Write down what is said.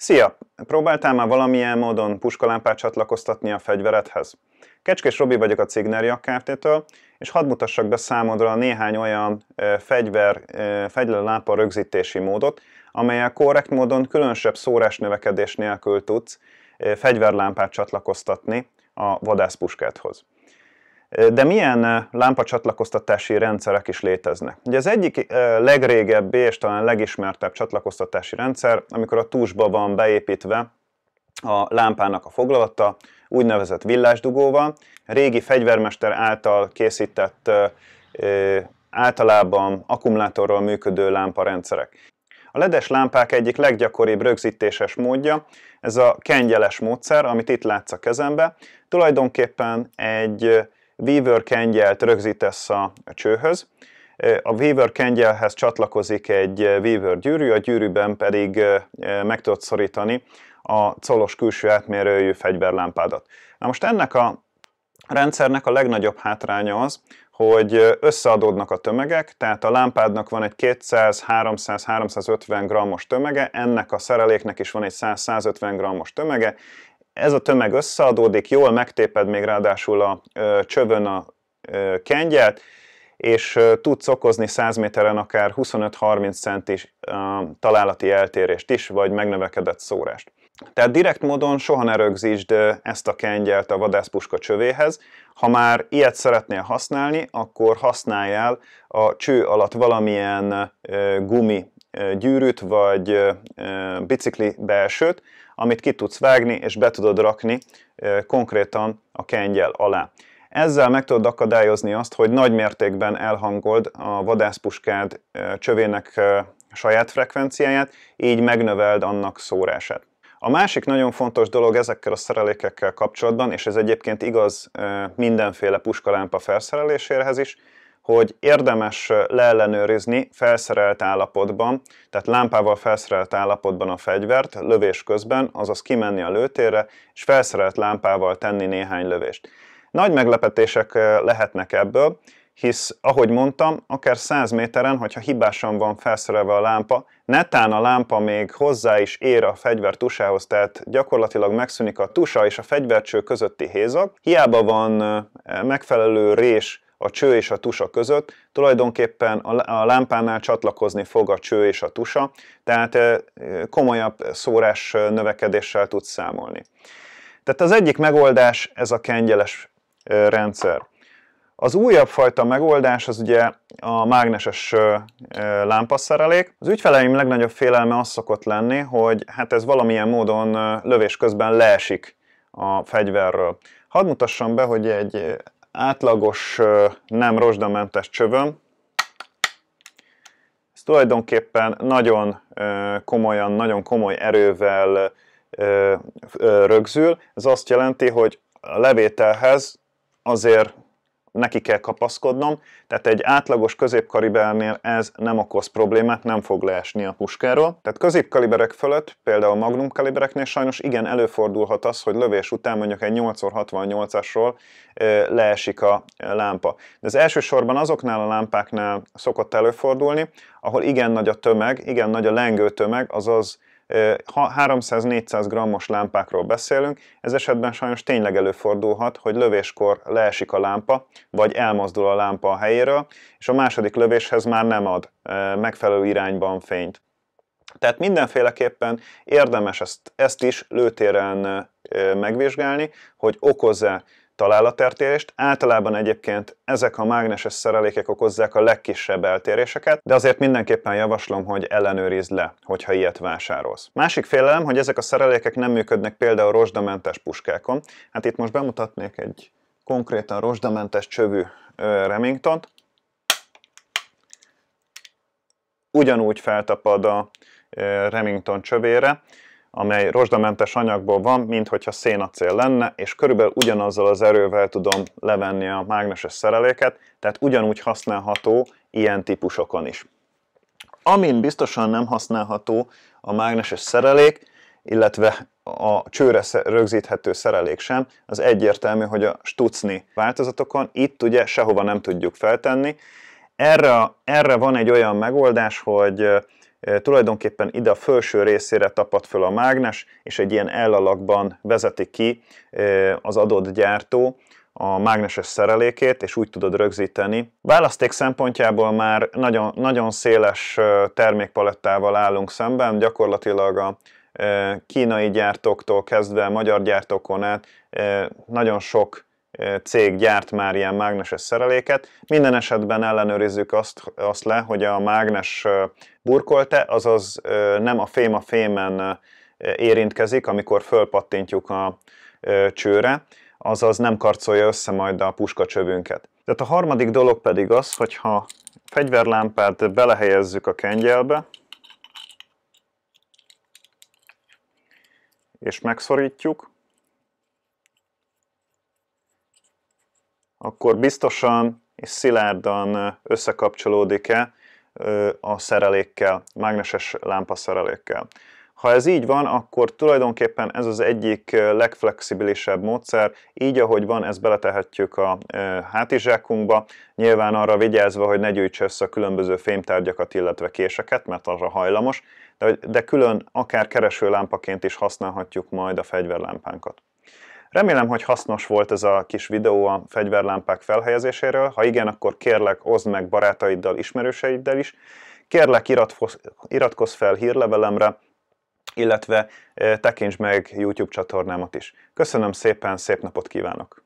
Szia! Próbáltál már valamilyen módon puskalámpát csatlakoztatni a fegyveredhez? Kecskés Robi vagyok a Cigneria Kft-től, és hadd mutassak be számodra néhány olyan fegyver, fegyverlámpa rögzítési módot, amelyel korrekt módon különösebb szórás növekedés nélkül tudsz fegyverlámpát csatlakoztatni a vadászpuskádhoz. De milyen lámpacsatlakoztatási rendszerek is léteznek? Ugye az egyik legrégebbi és talán legismertebb csatlakoztatási rendszer, amikor a túsba van beépítve a lámpának a foglalata, úgynevezett villásdugóval, régi fegyvermester által készített általában akkumulátorral működő lámparendszerek. A ledes lámpák egyik leggyakoribb rögzítéses módja, ez a kengyeles módszer, amit itt látsz a kezembe. Tulajdonképpen egy weaver kengyelt rögzítesz a csőhöz, a weaver kengyelhez csatlakozik egy weaver gyűrű, a gyűrűben pedig meg tudod szorítani a colos külső átmérőjű fegyverlámpádat. Na most ennek a rendszernek a legnagyobb hátránya az, hogy összeadódnak a tömegek, tehát a lámpádnak van egy 200-300-350 g-os tömege, ennek a szereléknek is van egy 100-150 g-os tömege, ez a tömeg összeadódik, jól megtéped még ráadásul a ö, csövön a ö, kengyelt, és ö, tudsz okozni 100 méteren akár 25-30 centis ö, találati eltérést is, vagy megnövekedett szórást. Tehát direkt módon soha ne rögzítsd ezt a kengyelt a vadászpuska csövéhez. Ha már ilyet szeretnél használni, akkor használjál a cső alatt valamilyen gumi gyűrűt vagy bicikli belsőt, amit ki tudsz vágni és be tudod rakni konkrétan a kengyel alá. Ezzel meg tudod akadályozni azt, hogy nagy mértékben elhangold a vadászpuskád csövének saját frekvenciáját, így megnöveld annak szórását. A másik nagyon fontos dolog ezekkel a szerelékekkel kapcsolatban, és ez egyébként igaz mindenféle puskalámpa felszereléséhez is, hogy érdemes leellenőrizni felszerelt állapotban, tehát lámpával felszerelt állapotban a fegyvert lövés közben, azaz kimenni a lőtérre, és felszerelt lámpával tenni néhány lövést. Nagy meglepetések lehetnek ebből, hisz, ahogy mondtam, akár 100 méteren, hogyha hibásan van felszerelve a lámpa, netán a lámpa még hozzá is ér a fegyver tusához, tehát gyakorlatilag megszűnik a tusa és a fegyvercső közötti hézag. Hiába van megfelelő rés a cső és a tusa között, tulajdonképpen a lámpánál csatlakozni fog a cső és a tusa, tehát komolyabb szórás növekedéssel tud számolni. Tehát az egyik megoldás ez a kengyeles rendszer. Az újabb fajta megoldás az ugye a mágneses lámpaszerelék. Az ügyfeleim legnagyobb félelme az szokott lenni, hogy hát ez valamilyen módon lövés közben leesik a fegyverről. Hadd mutassam be, hogy egy átlagos, nem rozsdamentes csövöm. Ez tulajdonképpen nagyon komolyan, nagyon komoly erővel rögzül. Ez azt jelenti, hogy a levételhez azért neki kell kapaszkodnom, tehát egy átlagos középkalibernél ez nem okoz problémát, nem fog leesni a puskáról. Tehát középkaliberek fölött, például magnum kalibereknél sajnos igen előfordulhat az, hogy lövés után mondjuk egy 8x68-asról leesik a lámpa. De ez elsősorban azoknál a lámpáknál szokott előfordulni, ahol igen nagy a tömeg, igen nagy a lengő tömeg, azaz 300-400 grammos lámpákról beszélünk, ez esetben sajnos tényleg előfordulhat, hogy lövéskor leesik a lámpa, vagy elmozdul a lámpa a helyéről, és a második lövéshez már nem ad megfelelő irányban fényt. Tehát mindenféleképpen érdemes ezt, ezt is lőtéren megvizsgálni, hogy okoz-e találatertérést. Általában egyébként ezek a mágneses szerelékek okozzák a legkisebb eltéréseket, de azért mindenképpen javaslom, hogy ellenőrizd le, hogyha ilyet vásárolsz. Másik félelem, hogy ezek a szerelékek nem működnek például rozsdamentes puskákon. Hát itt most bemutatnék egy konkrétan rozsdamentes csövű Remingtont. Ugyanúgy feltapad a Remington csövére, amely rozsdamentes anyagból van, mint hogyha szénacél lenne, és körülbelül ugyanazzal az erővel tudom levenni a mágneses szereléket, tehát ugyanúgy használható ilyen típusokon is. Amin biztosan nem használható a mágneses szerelék, illetve a csőre rögzíthető szerelék sem, az egyértelmű, hogy a stucni változatokon itt ugye sehova nem tudjuk feltenni. Erre, erre van egy olyan megoldás, hogy tulajdonképpen ide a felső részére tapad föl a mágnes, és egy ilyen ellalakban vezeti ki az adott gyártó a mágneses szerelékét, és úgy tudod rögzíteni. Választék szempontjából már nagyon, nagyon széles termékpalettával állunk szemben, gyakorlatilag a kínai gyártóktól kezdve magyar gyártókon át nagyon sok cég gyárt már ilyen mágneses szereléket. Minden esetben ellenőrizzük azt, azt le, hogy a mágnes burkolte, azaz nem a fém a fémen érintkezik, amikor fölpattintjuk a csőre, azaz nem karcolja össze majd a puskacsövünket. Tehát a harmadik dolog pedig az, hogyha fegyverlámpát belehelyezzük a kengyelbe, és megszorítjuk, akkor biztosan és szilárdan összekapcsolódik-e a szerelékkel, mágneses lámpaszerelékkel. Ha ez így van, akkor tulajdonképpen ez az egyik legflexibilisebb módszer, így ahogy van, ezt beletehetjük a hátizsákunkba, nyilván arra vigyázva, hogy ne gyűjtse össze a különböző fémtárgyakat, illetve késeket, mert arra hajlamos, de, de külön akár keresőlámpaként is használhatjuk majd a fegyverlámpánkat. Remélem, hogy hasznos volt ez a kis videó a fegyverlámpák felhelyezéséről. Ha igen, akkor kérlek, oszd meg barátaiddal, ismerőseiddel is. Kérlek, iratkozz, fel hírlevelemre, illetve eh, tekints meg YouTube csatornámat is. Köszönöm szépen, szép napot kívánok!